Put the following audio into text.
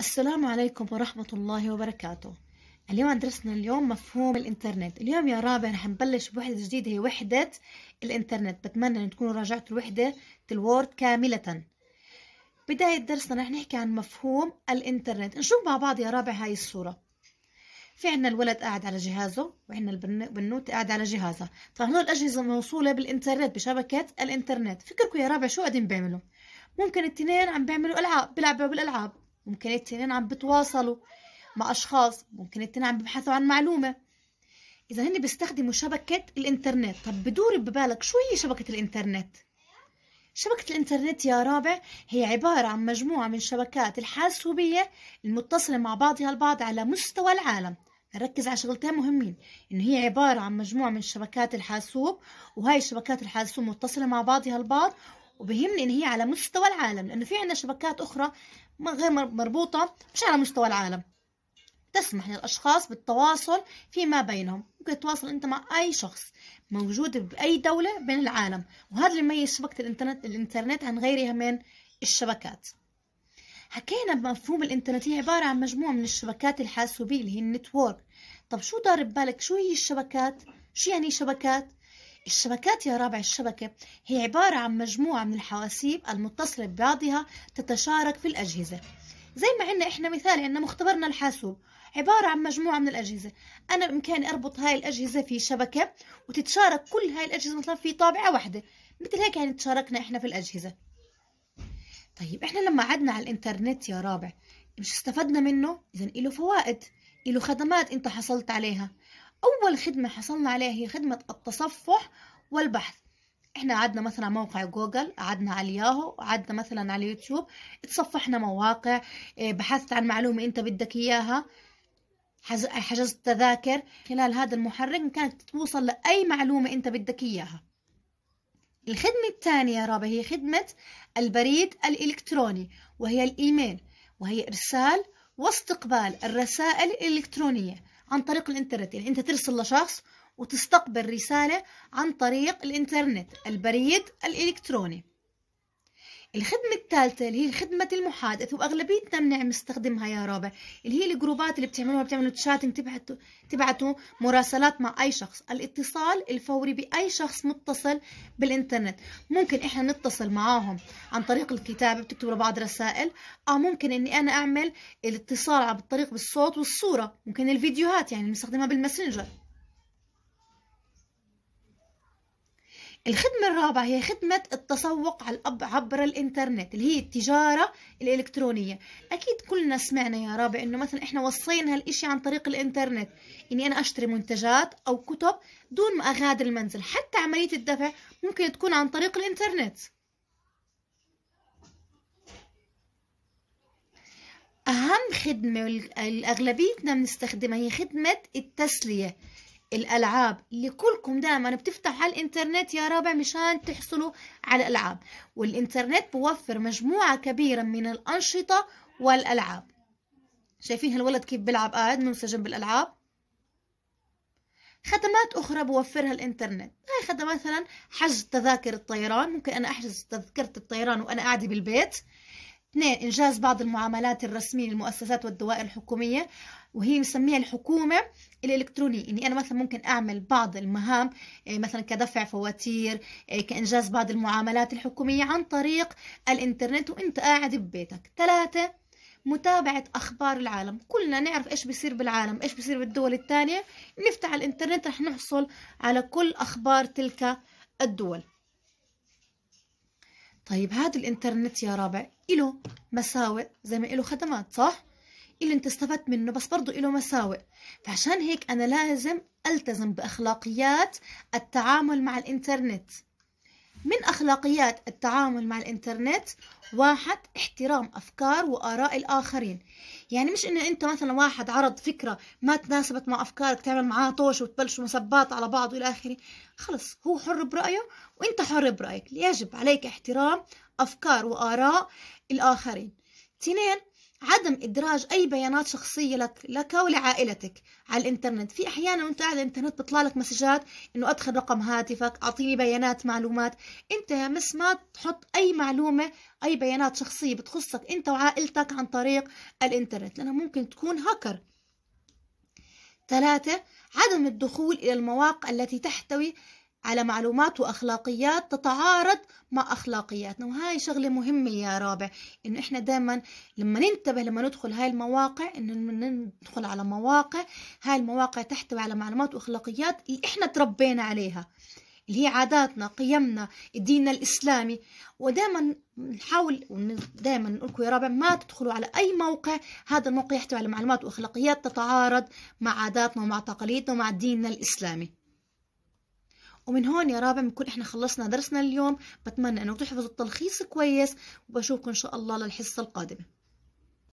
السلام عليكم ورحمة الله وبركاته اليوم درسنا اليوم مفهوم الانترنت اليوم يا رابع رح نبلش بوحدة جديدة هي وحدة الانترنت بتمنى ان تكونوا راجعتوا الوحدة الوورد كاملة بداية درسنا رح نحكي عن مفهوم الانترنت نشوف مع بعض يا رابع هاي الصورة في عنا الولد قاعد على جهازه وعنا البنوت قاعد على جهازها طبعا هدول الأجهزة موصولة بالإنترنت بشبكة الإنترنت فكركم يا رابع شو قاعدين بيعملوا ممكن التنين عم بيعملوا ألعاب بيلعبوا بالألعاب ممكن التنين عم بتواصلوا مع أشخاص ممكن التنين عم ببحثوا عن معلومة إذا هن بيستخدموا شبكة الإنترنت طب بدور ببالك شو هي شبكة الإنترنت؟ شبكة الإنترنت يا رابع هي عبارة عن مجموعة من الشبكات الحاسوبية المتصلة مع بعضها البعض على مستوى العالم نركز على شغلتين مهمين إن هي عبارة عن مجموعة من شبكات الحاسوب وهي الشبكات الحاسوب متصلة مع بعضها البعض وبهمني إن هي على مستوى العالم لأنه في عنا شبكات أخرى غير مربوطة مش على مستوى العالم تسمح للأشخاص بالتواصل فيما بينهم ممكن تتواصل أنت مع أي شخص موجود بأي دولة بين العالم وهذا اللي يميز شبكة الإنترنت الإنترنت عن غيرها من الشبكات حكينا بمفهوم الإنترنت هي عبارة عن مجموعة من الشبكات الحاسوبية اللي هي النتورك طب شو دار ببالك شو هي الشبكات؟ شو يعني شبكات؟ الشبكات يا رابع الشبكة هي عبارة عن مجموعة من الحواسيب المتصلة ببعضها تتشارك في الأجهزة زي ما عنا إحنا مثال عنا مختبرنا الحاسوب عبارة عن مجموعة من الأجهزة أنا بإمكاني أربط هاي الأجهزة في شبكة وتتشارك كل هاي الأجهزة مثلا في طابعة واحدة مثل هيك يعني تشاركنا إحنا في الأجهزة طيب إحنا لما عدنا على الإنترنت يا رابع مش استفدنا منه إذا إله فوائد إله خدمات أنت حصلت عليها أول خدمة حصلنا عليها هي خدمة التصفح والبحث احنا قعدنا مثلا على موقع جوجل قعدنا على الياهو قعدنا مثلا على يوتيوب اتصفحنا مواقع آه، بحثت عن معلومة انت بدك اياها حجزت تذاكر خلال هذا المحرك كانت توصل لأي معلومة انت بدك اياها الخدمة الثانية يا رابع هي خدمة البريد الإلكتروني وهي الإيميل وهي إرسال واستقبال الرسائل الإلكترونية عن طريق الانترنت يعني انت ترسل لشخص وتستقبل رسالة عن طريق الانترنت البريد الإلكتروني الخدمة الثالثة اللي هي خدمة المحادثة وأغلبيتنا بنعمل نستخدمها يا رابع اللي هي الجروبات اللي بتعملوها بتعملوا تشاتنج تبعتوا تبعتوا مراسلات مع أي شخص الاتصال الفوري بأي شخص متصل بالإنترنت ممكن إحنا نتصل معاهم عن طريق الكتابة بتكتبوا لبعض رسائل أو آه، ممكن إني أنا أعمل الاتصال عن طريق بالصوت والصورة ممكن الفيديوهات يعني نستخدمها بالماسنجر الخدمة الرابعة هي خدمة التسوق عبر الإنترنت اللي هي التجارة الإلكترونية أكيد كلنا سمعنا يا رابع إنه مثلا إحنا وصينا هالإشي عن طريق الإنترنت إني أنا أشتري منتجات أو كتب دون ما أغادر المنزل حتى عملية الدفع ممكن تكون عن طريق الإنترنت أهم خدمة أغلبيتنا بنستخدمها هي خدمة التسلية الالعاب اللي كلكم دائما بتفتحوا على الانترنت يا ربع مشان تحصلوا على العاب والانترنت بوفر مجموعه كبيره من الانشطه والالعاب شايفين هالولد كيف بيلعب قاعد منسجم بالالعاب خدمات أخرى بوفرها الإنترنت هاي خدمة مثلا حجز تذاكر الطيران ممكن أنا أحجز تذكرة الطيران وأنا قاعدة بالبيت اثنين إنجاز بعض المعاملات الرسمية للمؤسسات والدوائر الحكومية وهي مسميها الحكومة الإلكترونية إني يعني أنا مثلا ممكن أعمل بعض المهام آه، مثلا كدفع فواتير آه، كإنجاز بعض المعاملات الحكومية عن طريق الإنترنت وإنت قاعد ببيتك ثلاثة متابعة أخبار العالم كلنا نعرف إيش بيصير بالعالم إيش بيصير بالدول الثانية نفتح الإنترنت رح نحصل على كل أخبار تلك الدول طيب هذا الإنترنت يا رابع إله مساوئ زي ما إله خدمات صح؟ اللي انت استفدت منه بس برضه له مساوئ فعشان هيك أنا لازم ألتزم بأخلاقيات التعامل مع الإنترنت من أخلاقيات التعامل مع الإنترنت واحد احترام أفكار وآراء الآخرين يعني مش إنه أنت مثلا واحد عرض فكرة ما تناسبت مع أفكارك تعمل معاه طوش وتبلشوا مسبات على بعض وإلى آخره خلص هو حر برأيه وأنت حر برأيك يجب عليك احترام أفكار وآراء الآخرين اثنين عدم إدراج أي بيانات شخصية لك, لك ولعائلتك على الإنترنت في أحيانا وأنت قاعد على الإنترنت بيطلع لك مسجات إنه أدخل رقم هاتفك أعطيني بيانات معلومات أنت يا مس ما تحط أي معلومة أي بيانات شخصية بتخصك أنت وعائلتك عن طريق الإنترنت لانه ممكن تكون هاكر ثلاثة عدم الدخول إلى المواقع التي تحتوي على معلومات وأخلاقيات تتعارض مع أخلاقياتنا وهاي شغلة مهمة يا رابع إنه إحنا دائما لما ننتبه لما ندخل هاي المواقع إنه ندخل على مواقع هاي المواقع تحتوي على معلومات وأخلاقيات اللي إحنا تربينا عليها اللي هي عاداتنا قيمنا ديننا الإسلامي ودائما نحاول دائما نقول لكم يا رابع ما تدخلوا على أي موقع هذا الموقع يحتوي على معلومات وأخلاقيات تتعارض مع عاداتنا ومع تقاليدنا ومع ديننا الإسلامي ومن هون يا رابع بنكون احنا خلصنا درسنا اليوم بتمنى انه تحفظوا التلخيص كويس وبشوفكم ان شاء الله للحصة القادمة